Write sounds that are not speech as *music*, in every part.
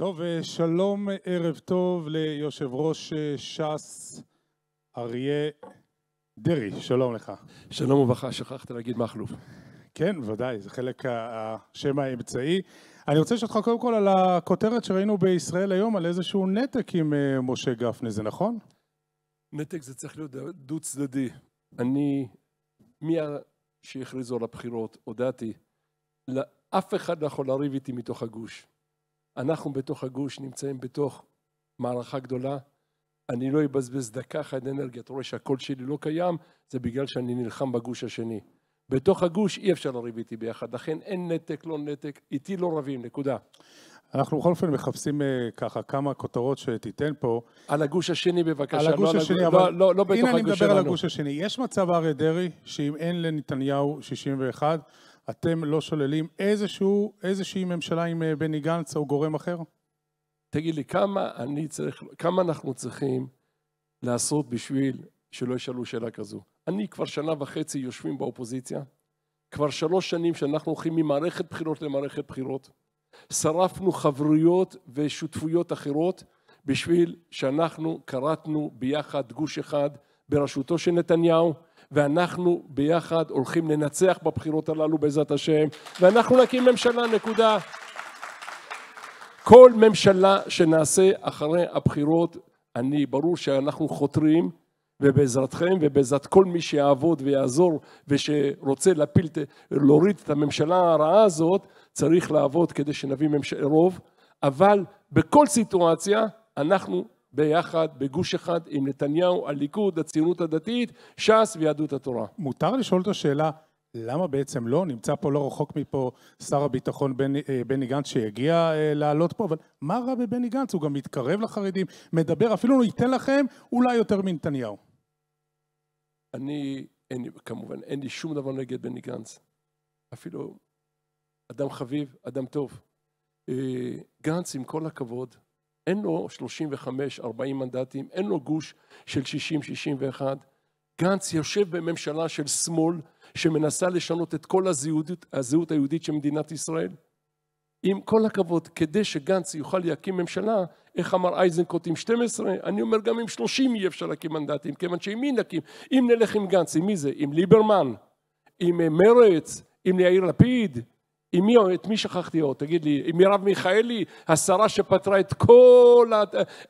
טוב, אה, שלום, אה, ערב טוב ליושב ראש אה, ש"ס אריה דרעי, שלום לך. שלום וברכה, שכחת להגיד מכלוף. כן, ודאי, זה חלק השם האמצעי. אני רוצה לשאול אותך קודם כל על הכותרת שראינו בישראל היום, על איזשהו נתק עם משה גפני, זה נכון? נתק זה צריך להיות דו צדדי. אני, מי שהכריזו על הבחירות, הודעתי, לא, אף אחד לא יכול לריב איתי מתוך הגוש. אנחנו בתוך הגוש נמצאים בתוך מערכה גדולה. אני לא אבזבז דקה אחת אנרגיה. אתה רואה שהקול שלי לא קיים, זה בגלל שאני נלחם בגוש השני. בתוך הגוש אי אפשר לריב איתי ביחד, לכן אין נתק, לא נתק, איתי לא רבים, נקודה. אנחנו בכל אופן מחפשים אה, ככה כמה כותרות שתיתן פה. על הגוש השני בבקשה, על לא הגוש לא השני, לא, אבל... לא, לא, לא בתוך הגוש שלנו. הנה אני מדבר על הגוש השני. יש מצב אריה דרעי שאם אין לנתניהו 61, אתם לא שוללים איזשהו, איזושהי ממשלה עם אה, בני גנץ או גורם אחר? תגיד לי, כמה, אני צריך, כמה אנחנו צריכים לעשות בשביל שלא ישאלו שאלה כזו? אני כבר שנה וחצי יושבים באופוזיציה, כבר שלוש שנים שאנחנו הולכים ממערכת בחירות למערכת בחירות, שרפנו חברויות ושותפויות אחרות בשביל שאנחנו כרתנו ביחד גוש אחד בראשותו של נתניהו, ואנחנו ביחד הולכים לנצח בבחירות הללו בעזרת השם, ואנחנו נקים ממשלה, נקודה. כל ממשלה שנעשה אחרי הבחירות, אני, ברור שאנחנו חותרים, ובעזרתכם ובעזרת כל מי שיעבוד ויעזור ושרוצה להפיל, להוריד את הממשלה הרעה הזאת, צריך לעבוד כדי שנביא ממש... רוב, אבל בכל סיטואציה אנחנו ביחד, בגוש אחד, עם נתניהו, הליכוד, הציונות הדתית, ש"ס ויהדות התורה. מותר לשאול את השאלה, למה בעצם לא? נמצא פה לא רחוק מפה שר הביטחון בני, אה, בני גנץ שיגיע אה, לעלות פה, אבל מה רע בבני גנץ? הוא גם מתקרב לחרדים, מדבר, אפילו הוא לא ייתן לכם אולי יותר מנתניהו. אני, אין, כמובן, אין לי שום דבר נגד בני גנץ. אפילו אדם חביב, אדם טוב. אה, גנץ, עם כל הכבוד, אין לו 35-40 מנדטים, אין לו גוש של 60-61. גנץ יושב בממשלה של שמאל שמנסה לשנות את כל הזהות, הזהות היהודית של מדינת ישראל. עם כל הכבוד, כדי שגנץ יוכל להקים ממשלה, איך אמר אייזנקוט עם 12, אני אומר גם עם 30 אי אפשר להקים מנדטים, כיוון שעם מי נקים? אם נלך עם גנץ, עם מי זה? עם ליברמן, עם אה, מרץ, עם יאיר לפיד, עם מי, את מי שכחתי עוד? תגיד לי, עם מרב מיכאלי, השרה שפתרה את כל ה...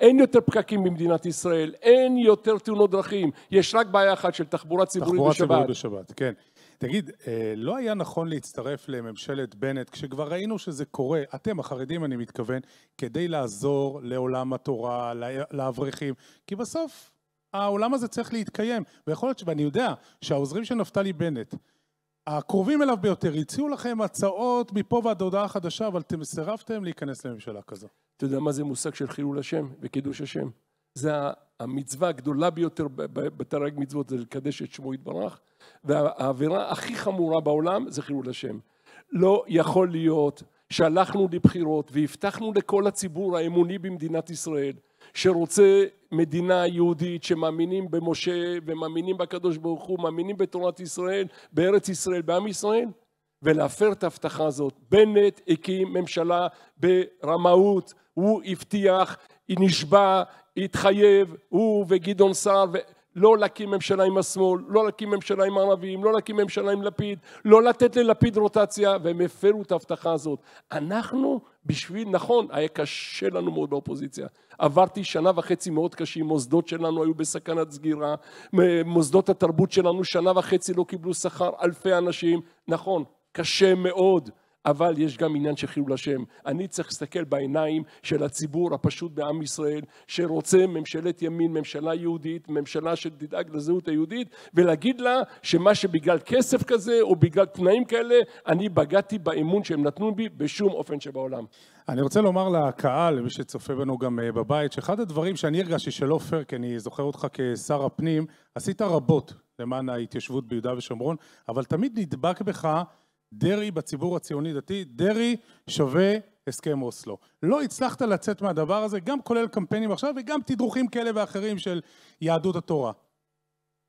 אין יותר פקקים במדינת ישראל, אין יותר תאונות דרכים, יש רק בעיה אחת של תחבורה ציבורית תחבורה בשבת. תחבורה ציבורית בשבת, כן. תגיד, אה, לא היה נכון להצטרף לממשלת בנט, כשכבר ראינו שזה קורה, אתם החרדים אני מתכוון, כדי לעזור לעולם התורה, לאברכים, כי בסוף העולם הזה צריך להתקיים, ויכול להיות, ואני יודע שהעוזרים של נפתלי בנט, הקרובים אליו ביותר הציעו לכם הצעות מפה ועד הודעה חדשה, אבל אתם סירבתם להיכנס לממשלה כזו. אתה יודע מה זה מושג של חילול השם וקידוש השם? זה המצווה הגדולה ביותר בתר"ג מצוות, זה לקדש את שמו יתברך, והעבירה הכי חמורה בעולם זה חילול השם. לא יכול להיות שהלכנו לבחירות והבטחנו לכל הציבור האמוני במדינת ישראל שרוצה מדינה יהודית שמאמינים במשה ומאמינים בקדוש ברוך הוא, מאמינים בתורת ישראל, בארץ ישראל, בעם ישראל, ולהפר את ההבטחה הזאת. בנט הקים ממשלה ברמאות, הוא הבטיח, היא נשבע, התחייב, הוא וגדעון סער לא להקים ממשלה עם השמאל, לא להקים ממשלה עם הערבים, לא להקים ממשלה עם לפיד, לא לתת ללפיד רוטציה, והם הפרו את ההבטחה הזאת. אנחנו, בשביל, נכון, היה קשה לנו מאוד באופוזיציה. עברתי שנה וחצי מאוד קשים, מוסדות שלנו היו בסכנת סגירה, מוסדות התרבות שלנו שנה וחצי לא קיבלו שכר, אלפי אנשים. נכון, קשה מאוד. אבל יש גם עניין של חילול השם. אני צריך להסתכל בעיניים של הציבור הפשוט בעם ישראל, שרוצה ממשלת ימין, ממשלה יהודית, ממשלה שתדאג לזהות היהודית, ולהגיד לה שמה שבגלל כסף כזה או בגלל תנאים כאלה, אני בגדתי באמון שהם נתנו בי בשום אופן שבעולם. אני רוצה לומר לקהל, למי שצופה בנו גם אה, בבית, שאחד הדברים שאני הרגשתי שלא פייר, כי אני זוכר אותך כשר הפנים, עשית רבות למען ההתיישבות ביהודה ושומרון, אבל תמיד נדבק בך דרעי בציבור הציוני דתי, דרעי שווה הסכם אוסלו. לא הצלחת לצאת מהדבר הזה, גם כולל קמפיינים עכשיו וגם תדרוכים כאלה ואחרים של יהדות התורה.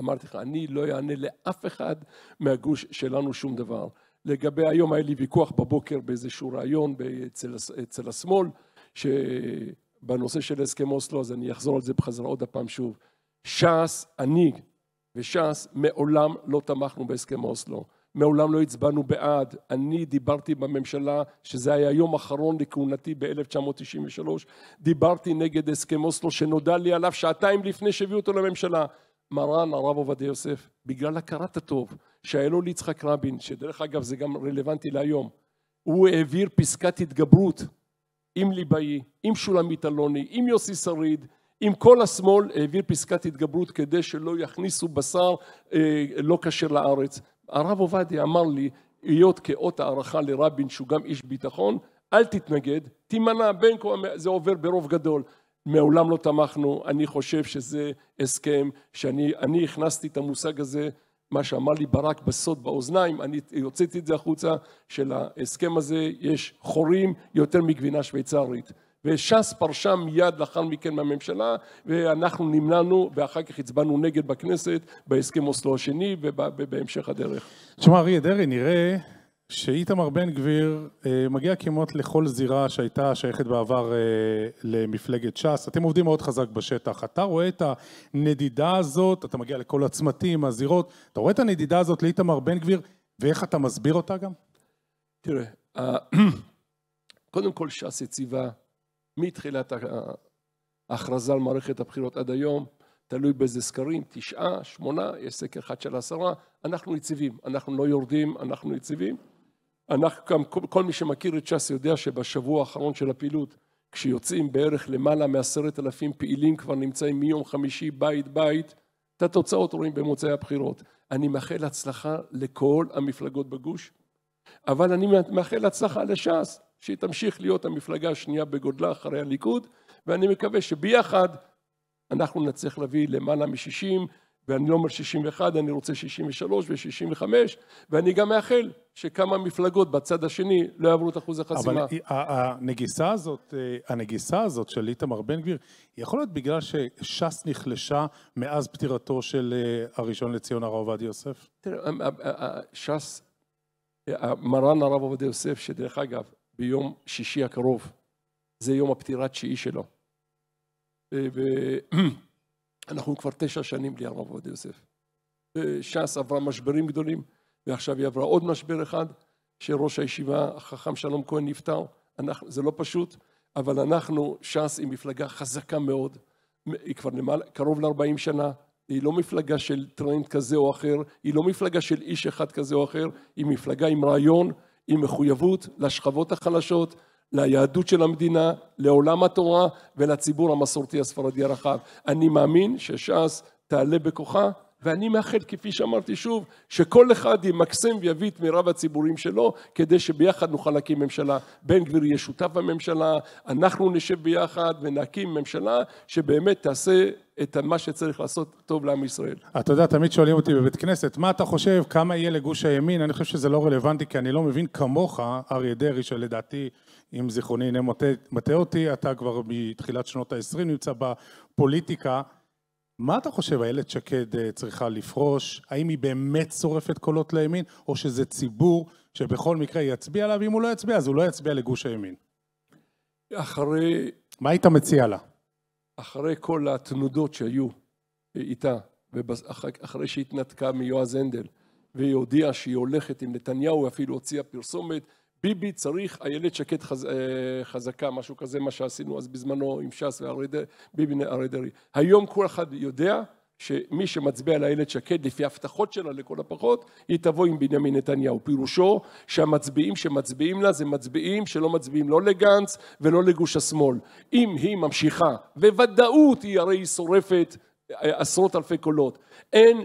אמרתי לך, אני לא אענה לאף אחד מהגוש שלנו שום דבר. לגבי היום היה לי ויכוח בבוקר באיזשהו ראיון אצל, אצל השמאל, שבנושא של הסכם אוסלו, אז אני אחזור על זה בחזרה עוד הפעם שוב. ש"ס, אני וש"ס, מעולם לא תמכנו בהסכם אוסלו. מעולם לא הצבענו בעד. אני דיברתי בממשלה, שזה היה יום אחרון לכהונתי ב-1993, דיברתי נגד הסכם אוסלו שנודע לי עליו שעתיים לפני שהביאו אותו לממשלה. מרן הרב עובדיה יוסף, בגלל הכרת הטוב שהיה לו ליצחק רבין, שדרך אגב זה גם רלוונטי להיום, הוא העביר פסקת התגברות עם ליבאי, עם שולמית אלוני, עם יוסי שריד, עם כל השמאל העביר פסקת התגברות כדי שלא יכניסו בשר אה, לא כשר לארץ. הרב עובדיה אמר לי, היות כאות הערכה לרבין שהוא גם איש ביטחון, אל תתנגד, תימנע בין כל... זה עובר ברוב גדול. מעולם לא תמכנו, אני חושב שזה הסכם, שאני הכנסתי את המושג הזה, מה שאמר לי ברק בסוד באוזניים, אני הוצאתי את זה החוצה, ההסכם הזה יש חורים יותר מגבינה שוויצרית. וש"ס פרשה מיד לאחר מכן מהממשלה, ואנחנו נמנענו, ואחר כך הצבענו נגד בכנסת, בהסכם אוסלו השני ובהמשך הדרך. תשמע, אריה דרעי, נראה שאיתמר בן גביר אה, מגיע כמעט לכל זירה שהייתה שייכת בעבר אה, למפלגת ש"ס. אתם עובדים מאוד חזק בשטח. אתה רואה את הנדידה הזאת, אתה מגיע לכל הצמתים, הזירות, אתה רואה את הנדידה הזאת לאיתמר בן גביר, ואיך אתה מסביר אותה גם? תראה, *clears throat* קודם כל ש"ס הציבה מתחילת ההכרזה על מערכת הבחירות עד היום, תלוי באיזה סקרים, תשעה, שמונה, יש סקר אחד של עשרה, אנחנו יציבים, אנחנו לא יורדים, אנחנו יציבים. אנחנו גם, כל מי שמכיר את ש"ס יודע שבשבוע האחרון של הפעילות, כשיוצאים בערך למעלה מעשרת אלפים פעילים כבר נמצאים מיום חמישי בית בית, את התוצאות רואים במוצאי הבחירות. אני מאחל הצלחה לכל המפלגות בגוש, אבל אני מאחל הצלחה לש"ס. שהיא תמשיך להיות המפלגה השנייה בגודלה אחרי הליכוד, ואני מקווה שביחד אנחנו נצליח להביא למעלה מ-60, ואני לא אומר 61, אני רוצה 63 ו-65, ואני גם מאחל שכמה מפלגות בצד השני לא יעברו את אחוז החסימה. אבל הנגיסה הזאת, אה, הנגיסה הזאת של איתמר בן גביר, יכול להיות בגלל שש"ס נחלשה מאז פטירתו של אה, הראשון לציון הרב עובדיה יוסף? תראה, אה, ש"ס, מרן הרב עובדיה יוסף, שדרך אגב, ביום שישי הקרוב. זה יום הפטירה התשיעי שלו. ואנחנו *clears throat* כבר תשע שנים בלי הרב עובדיה יוסף. ש"ס עברה משברים גדולים, ועכשיו היא עברה עוד משבר אחד, שראש הישיבה, החכם שלום כהן, נפטר. אנחנו, זה לא פשוט, אבל אנחנו, ש"ס היא מפלגה חזקה מאוד. היא כבר נמל, קרוב ל-40 שנה, היא לא מפלגה של טרנד כזה או אחר, היא לא מפלגה של איש אחד כזה או אחר, היא מפלגה עם רעיון, עם מחויבות לשכבות החלשות, ליהדות של המדינה, לעולם התורה ולציבור המסורתי הספרדי הרחב. אני מאמין שש"ס תעלה בכוחה, ואני מאחל, כפי שאמרתי שוב, שכל אחד ימקסם ויביא את מירב הציבורים שלו, כדי שביחד נוכל להקים ממשלה. בן גביר יהיה שותף בממשלה, אנחנו נשב ביחד ונקים ממשלה שבאמת תעשה את מה שצריך לעשות טוב לעם ישראל. אתה יודע, תמיד שואלים אותי בבית כנסת, מה אתה חושב, כמה יהיה לגוש הימין? אני חושב שזה לא רלוונטי, כי אני לא מבין כמוך, אריה דרעי, שלדעתי, אם זיכרוני אינם מטעה אותי, אתה כבר מתחילת שנות ה-20 נמצא בפוליטיקה. מה אתה חושב, איילת שקד אה, צריכה לפרוש? האם היא באמת שורפת קולות לימין, או שזה ציבור שבכל מקרה יצביע לה, ואם הוא לא יצביע, אז הוא לא יצביע לגוש הימין? אחרי... מה היית מציע לה? אחרי כל התנודות שהיו איתה, ואחרי שהתנתקה מיועז הנדל, והיא הודיעה שהיא הולכת עם נתניהו, אפילו הוציאה פרסומת, ביבי צריך איילת שקד חז, אה, חזקה, משהו כזה, מה שעשינו אז בזמנו עם ש"ס ואריה דרעי. היום כל אחד יודע שמי שמצביע לאיילת שקד לפי ההבטחות שלה לכל הפחות, היא תבוא עם בנימין נתניהו. פירושו שהמצביעים שמצביעים לה זה מצביעים שלא מצביעים לא לגנץ ולא לגוש השמאל. אם היא ממשיכה, בוודאות היא הרי שורפת אה, עשרות אלפי קולות. אין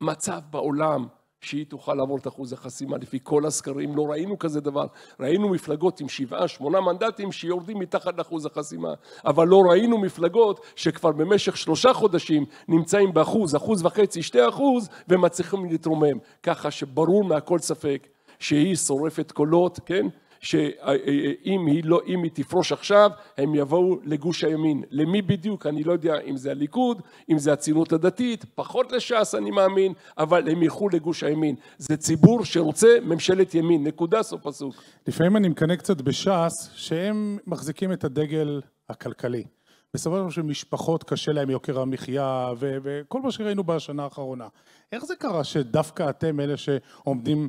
מצב בעולם שהיא תוכל לעבור את אחוז החסימה לפי כל הסקרים, לא ראינו כזה דבר, ראינו מפלגות עם שבעה, שמונה מנדטים שיורדים מתחת לאחוז החסימה, אבל לא ראינו מפלגות שכבר במשך שלושה חודשים נמצאים באחוז, אחוז וחצי, שתי אחוז, ומצליחים להתרומם, ככה שברור מהכל ספק שהיא שורפת קולות, כן? שאם היא לא, היא תפרוש עכשיו, הם יבואו לגוש הימין. למי בדיוק? אני לא יודע אם זה הליכוד, אם זה הציונות הדתית, פחות לש"ס אני מאמין, אבל הם ילכו לגוש הימין. זה ציבור שרוצה ממשלת ימין, נקודה סוף פסוק. לפעמים אני מקנא קצת בש"ס, שהם מחזיקים את הדגל הכלכלי. בסופו של דבר שמשפחות קשה להם יוקר המחיה וכל מה שראינו בשנה האחרונה. איך זה קרה שדווקא אתם אלה שעומדים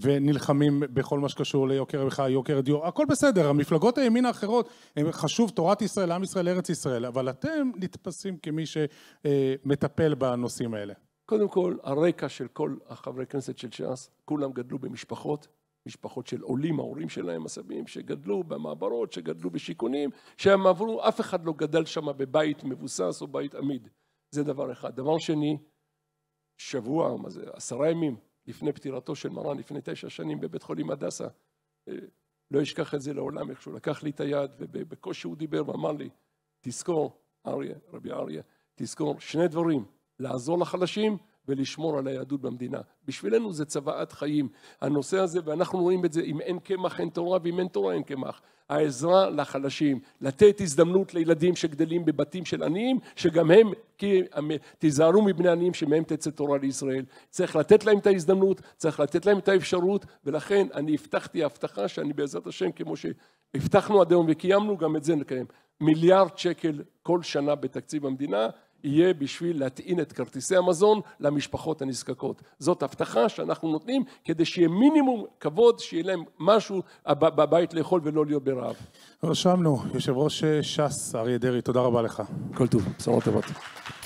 ונלחמים בכל מה שקשור ליוקר המחאה, יוקר הדיור, הכל בסדר, המפלגות הימין האחרות, הם חשוב תורת ישראל, עם ישראל, ארץ ישראל, אבל אתם נתפסים כמי שמטפל בנושאים האלה. קודם כל, הרקע של כל החברי כנסת של ש"ס, כולם גדלו במשפחות, משפחות של עולים, ההורים שלהם, הסבים, שגדלו במעברות, שגדלו בשיכונים, שהם עברו, אף אחד לא גדל שם בבית מבוסס או בית עמיד. זה דבר אחד. דבר שני, שבוע, מה זה, עשרה ימים, לפני פטירתו של מרן, לפני תשע שנים בבית חולים הדסה. אה, לא אשכח את זה לעולם, איך שהוא לקח לי את היד, ובקושי הוא דיבר ואמר לי, תזכור, אריה, רבי אריה, תזכור שני דברים, לעזור לחלשים ולשמור על היהדות במדינה. בשבילנו זה צוואת חיים, הנושא הזה, ואנחנו רואים את זה, אם אין קמח אין תורה, ואם אין תורה אין קמח. העזרה לחלשים, לתת הזדמנות לילדים שגדלים בבתים של עניים, שגם הם, כי תיזהרו מבני עניים שמהם תצא תורה לישראל. צריך לתת להם את ההזדמנות, צריך לתת להם את האפשרות, ולכן אני הבטחתי הבטחה שאני בעזרת השם, כמו שהבטחנו עד היום וקיימנו, גם את זה נקיים. מיליארד שקל כל שנה בתקציב המדינה, יהיה בשביל להטעין את כרטיסי המזון למשפחות הנזקקות. זאת הבטחה שאנחנו נותנים כדי שיהיה מינימום כבוד, שיהיה להם משהו בבית לאכול ולא להיות ברעב. רשמנו, יושב ראש אה, ש"ס אריה דרעי, תודה רבה לך. כל טוב, בשורות טובות.